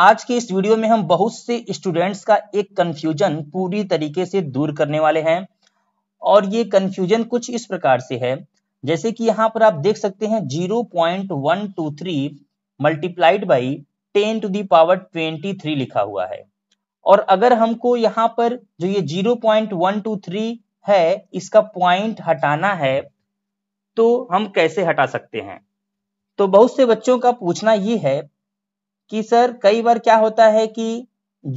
आज के इस वीडियो में हम बहुत से स्टूडेंट्स का एक कंफ्यूजन पूरी तरीके से दूर करने वाले हैं और ये कंफ्यूजन कुछ इस प्रकार से है जैसे कि यहाँ पर आप देख सकते हैं 0.123 multiplied by ten to the power three लिखा हुआ है और अगर हमको यहाँ पर जो ये 0.123 है इसका पॉइंट हटाना है तो हम कैसे हटा सकते हैं तो बहुत से बच्चों का पूछना ये है कि सर कई बार क्या होता है कि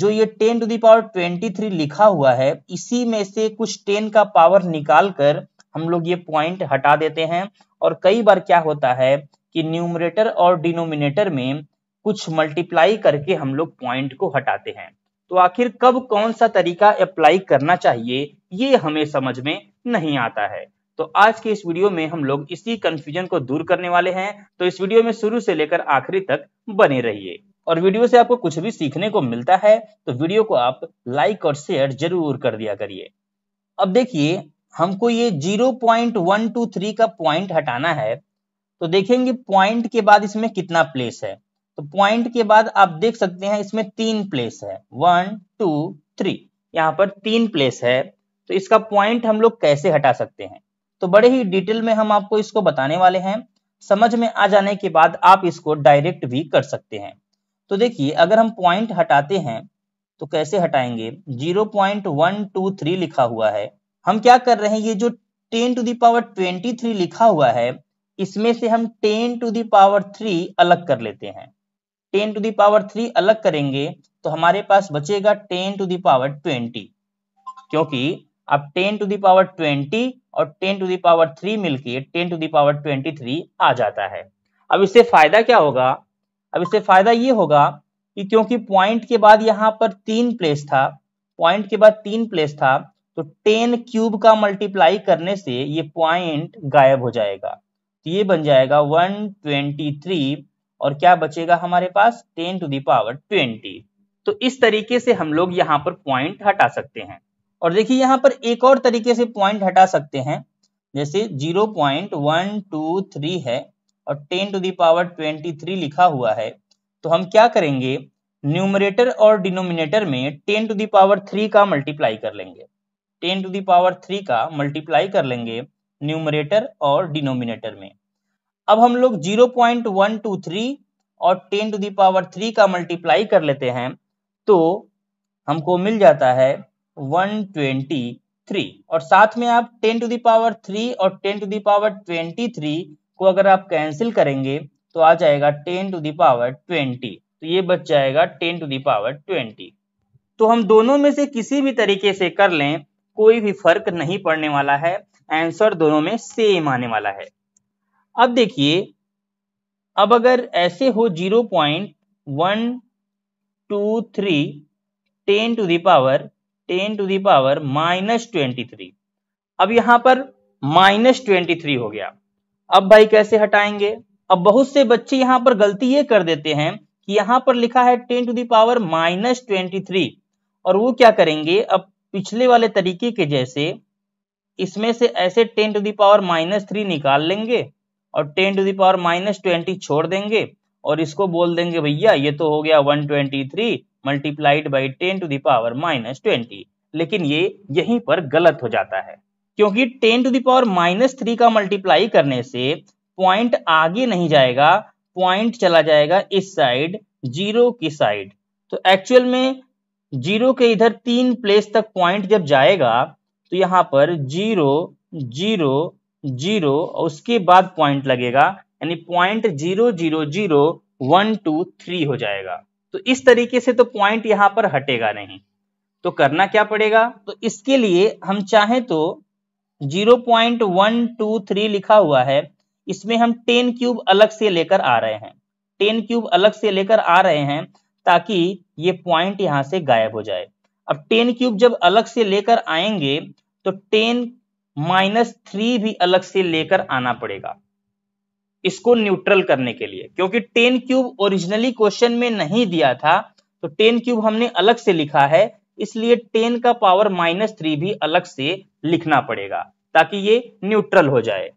जो ये ten to power twenty three लिखा हुआ है इसी में से कुछ टेन का पावर निकाल कर हम लोग ये पॉइंट हटा देते हैं और कई बार क्या होता है कि न्यूमरेटर और डिनोमिनेटर में कुछ मल्टीप्लाई करके हम लोग पॉइंट को हटाते हैं तो आखिर कब कौन सा तरीका अप्लाई करना चाहिए ये हमें समझ में नहीं आता है तो आज के इस वीडियो में हम लोग इसी कंफ्यूजन को दूर करने वाले हैं तो इस वीडियो में शुरू से लेकर आखिरी तक बने रहिए और वीडियो से आपको कुछ भी सीखने को मिलता है तो वीडियो को आप लाइक और शेयर जरूर कर दिया करिए अब देखिए हमको ये 0.123 का पॉइंट हटाना है तो देखेंगे पॉइंट के बाद इसमें कितना प्लेस है तो पॉइंट के बाद आप देख सकते हैं इसमें तीन प्लेस है वन टू थ्री यहाँ पर तीन प्लेस है तो इसका पॉइंट हम लोग कैसे हटा सकते हैं तो बड़े ही डिटेल में हम आपको इसको बताने वाले हैं समझ में आ जाने के बाद आप इसको डायरेक्ट भी कर सकते हैं तो देखिए अगर हम पॉइंट हटाते हैं तो कैसे हटाएंगे 0.123 लिखा हुआ है हम क्या कर रहे हैं ये जो 10 टू दावर 23 लिखा हुआ है इसमें से हम 10 टू दावर 3 अलग कर लेते हैं 10 टू दावर 3 अलग करेंगे तो हमारे पास बचेगा 10 टू दावर 20 क्योंकि अब 10 टू दावर 20 और 10 टू दावर 3 मिलके 10 टू दावर 23 आ जाता है अब इससे फायदा क्या होगा अब इससे फायदा ये होगा कि क्योंकि पॉइंट के बाद यहाँ पर तीन प्लेस था पॉइंट के बाद तीन प्लेस था तो टेन क्यूब का मल्टीप्लाई करने से ये पॉइंट गायब हो जाएगा तो ये बन जाएगा 123 और क्या बचेगा हमारे पास 10 टू दी पावर 20 तो इस तरीके से हम लोग यहाँ पर पॉइंट हटा सकते हैं और देखिए यहाँ पर एक और तरीके से पॉइंट हटा सकते हैं जैसे 0.123 है और ten to the power twenty three लिखा हुआ है तो हम क्या करेंगे न्यूमरेटर और डिनोमिनेटर में ten to the power three का मल्टीप्लाई कर लेंगे ten to the power three का मल्टीप्लाई कर लेंगे न्यूमरेटर और डिनोमिनेटर में अब हम लोग zero point one two three और टेन टू दावर थ्री का मल्टीप्लाई कर लेते हैं तो हमको मिल जाता है वन ट्वेंटी थ्री और साथ में आप ten to the power three और ten to the power twenty three को अगर आप कैंसिल करेंगे तो आ जाएगा टेन टू दावर ट्वेंटी तो ये बच जाएगा टेन टू दावर ट्वेंटी तो हम दोनों में से किसी भी तरीके से कर लें कोई भी फर्क नहीं पड़ने वाला है आंसर दोनों में सेम आने वाला है अब देखिए अब अगर ऐसे हो zero point one two three ten to the power ten to the power minus twenty three अब यहां पर माइनस ट्वेंटी थ्री हो गया अब भाई कैसे हटाएंगे अब बहुत से बच्चे यहाँ पर गलती ये कर देते हैं कि यहाँ पर लिखा है ten to the power minus twenty three और वो क्या करेंगे अब पिछले वाले तरीके के जैसे इसमें से ऐसे ten to the power minus three निकाल लेंगे और ten to the power minus twenty छोड़ देंगे और इसको बोल देंगे भैया ये तो हो गया one twenty three multiplied by ten to the power minus twenty लेकिन ये यहीं पर गलत हो जाता है क्योंकि ten to the power minus three का मल्टीप्लाई करने से पॉइंट आगे नहीं जाएगा पॉइंट चला जाएगा इस साइड जीरो की साइड तो एक्चुअल में जीरो के इधर तीन प्लेस तक पॉइंट जब जाएगा तो यहां पर जीरो जीरो जीरो और उसके बाद पॉइंट लगेगा यानी point zero zero zero one two three हो जाएगा तो इस तरीके से तो पॉइंट यहां पर हटेगा नहीं तो करना क्या पड़ेगा तो इसके लिए हम चाहें तो zero point one two three लिखा हुआ है इसमें हम टेन क्यूब अलग से लेकर आ रहे हैं टेन क्यूब अलग से लेकर आ रहे हैं ताकि ये पॉइंट यहां से गायब हो जाए अब टेन क्यूब जब अलग से लेकर आएंगे तो टेन माइनस थ्री भी अलग से लेकर आना पड़ेगा इसको न्यूट्रल करने के लिए क्योंकि टेन क्यूब ओरिजिनली क्वेश्चन में नहीं दिया था तो टेन क्यूब हमने अलग से लिखा है इसलिए टेन का पावर माइनस थ्री भी अलग से लिखना पड़ेगा ताकि ये न्यूट्रल हो जाए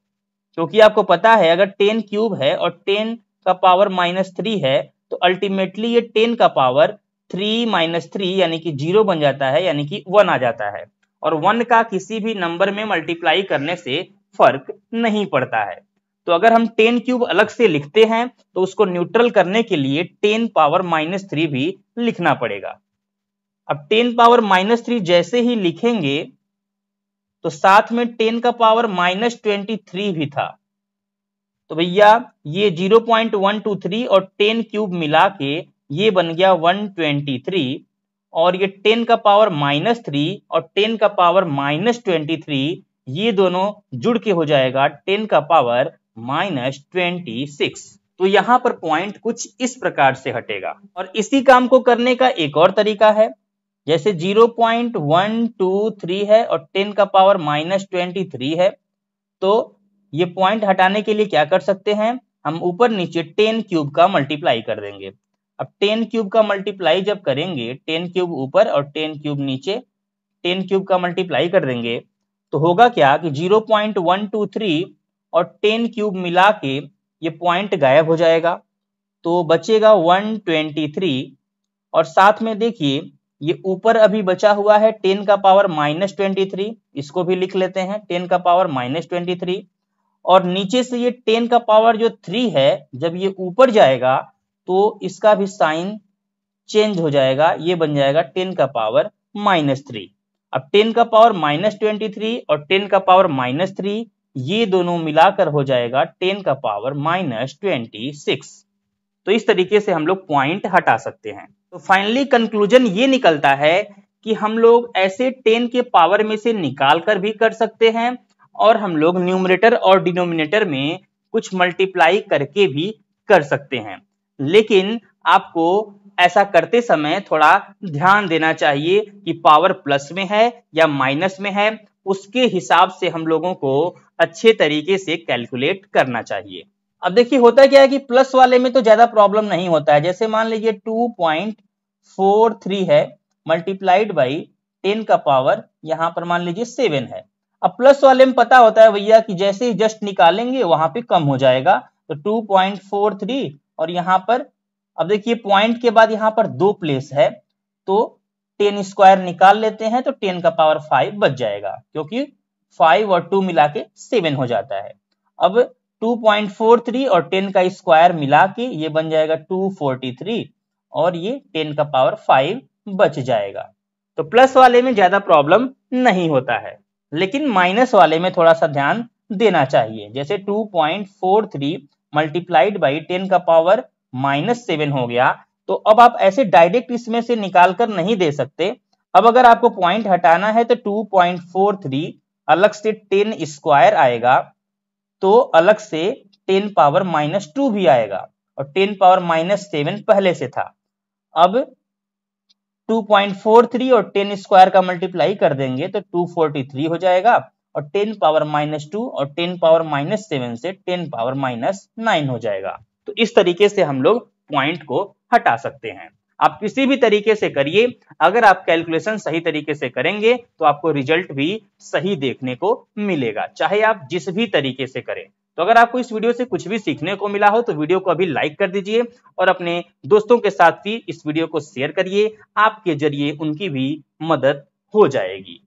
क्योंकि आपको पता है अगर टेन क्यूब है और टेन का पावर माइनस थ्री है तो अल्टीमेटली ये टेन का पावर थ्री माइनस थ्री यानी कि जीरो बन जाता है यानी कि वन आ जाता है और वन का किसी भी नंबर में मल्टीप्लाई करने से फर्क नहीं पड़ता है तो अगर हम टेन क्यूब अलग से लिखते हैं तो उसको न्यूट्रल करने के लिए टेन पावर माइनस थ्री भी लिखना पड़ेगा अब टेन पावर माइनस थ्री जैसे ही लिखेंगे तो साथ में टेन का पावर माइनस ट्वेंटी थ्री भी था तो भैया ये zero point one two three और टेन क्यूब मिला के ये बन गया वन ट्वेंटी थ्री और ये टेन का पावर माइनस थ्री और टेन का पावर माइनस ट्वेंटी थ्री ये दोनों जुड़ के हो जाएगा टेन का पावर माइनस ट्वेंटी सिक्स तो यहां पर पॉइंट कुछ इस प्रकार से हटेगा और इसी काम को करने का एक और तरीका है जैसे zero point one two three है और टेन का पावर माइनस ट्वेंटी थ्री है तो ये पॉइंट हटाने के लिए क्या कर सकते हैं हम ऊपर नीचे टेन क्यूब का मल्टीप्लाई कर देंगे अब टेन क्यूब का मल्टीप्लाई जब करेंगे टेन क्यूब ऊपर और टेन क्यूब नीचे टेन क्यूब का मल्टीप्लाई कर देंगे तो होगा क्या कि zero point one two three और टेन क्यूब मिला के ये पॉइंट गायब हो जाएगा तो बचेगा वन ट्वेंटी थ्री और साथ में देखिए ये ऊपर अभी बचा हुआ है टेन का पावर माइनस ट्वेंटी थ्री इसको भी लिख लेते हैं टेन का पावर माइनस ट्वेंटी थ्री और नीचे से ये टेन का पावर जो थ्री है जब ये ऊपर जाएगा तो इसका भी साइन चेंज हो जाएगा ये बन जाएगा टेन का पावर माइनस थ्री अब टेन का पावर माइनस ट्वेंटी थ्री और टेन का पावर माइनस थ्री ये दोनों मिलाकर हो जाएगा टेन का पावर माइनस ट्वेंटी सिक्स तो इस तरीके से हम लोग पॉइंट हटा सकते हैं तो फाइनली कंक्लूजन ये निकलता है कि हम लोग ऐसे टेन के पावर में से निकाल कर भी कर सकते हैं और हम लोग न्यूमरेटर और डिनोमिनेटर में कुछ मल्टीप्लाई करके भी कर सकते हैं लेकिन आपको ऐसा करते समय थोड़ा ध्यान देना चाहिए कि पावर प्लस में है या माइनस में है उसके हिसाब से हम लोगों को अच्छे तरीके से कैलकुलेट करना चाहिए अब देखिए होता क्या है कि प्लस वाले में तो ज्यादा प्रॉब्लम नहीं होता है जैसे मान लीजिए टू पॉइंट फोर थ्री है मल्टीप्लाइड बाई टेन का पावर यहां पर मान लीजिए सेवन है अब प्लस वाले में पता होता है भैया कि जैसे ही जस्ट निकालेंगे वहां पे कम हो जाएगा तो टू पॉइंट फोर थ्री और यहां पर अब देखिए पॉइंट के बाद यहाँ पर दो प्लेस है तो टेन स्क्वायर निकाल लेते हैं तो टेन का पावर फाइव बच जाएगा क्योंकि फाइव और टू मिला के सेवन हो जाता है अब 2.43 और 10 का स्क्वायर मिला के ये बन जाएगा 243 और ये टेन का पावर फाइव बच जाएगा तो प्लस वाले में ज्यादा प्रॉब्लम नहीं होता है लेकिन माइनस वाले में थोड़ा सा ध्यान देना चाहिए जैसे 2.43 point four three multiplied by ten का पावर माइनस सेवन हो गया तो अब आप ऐसे डायरेक्ट इसमें से निकाल कर नहीं दे सकते अब अगर आपको पॉइंट हटाना है तो 2.43 अलग से 10 स्क्वायर आएगा तो अलग से 10 पावर माइनस टू भी आएगा और 10 पावर माइनस सेवन पहले से था अब 2.43 और 10 स्क्वायर का मल्टीप्लाई कर देंगे तो 243 हो जाएगा और 10 पावर माइनस टू और 10 पावर माइनस सेवन से 10 पावर माइनस नाइन हो जाएगा तो इस तरीके से हम लोग पॉइंट को हटा सकते हैं आप किसी भी तरीके से करिए अगर आप कैलकुलेशन सही तरीके से करेंगे तो आपको रिजल्ट भी सही देखने को मिलेगा चाहे आप जिस भी तरीके से करें तो अगर आपको इस वीडियो से कुछ भी सीखने को मिला हो तो वीडियो को अभी लाइक कर दीजिए और अपने दोस्तों के साथ भी इस वीडियो को शेयर करिए आपके जरिए उनकी भी मदद हो जाएगी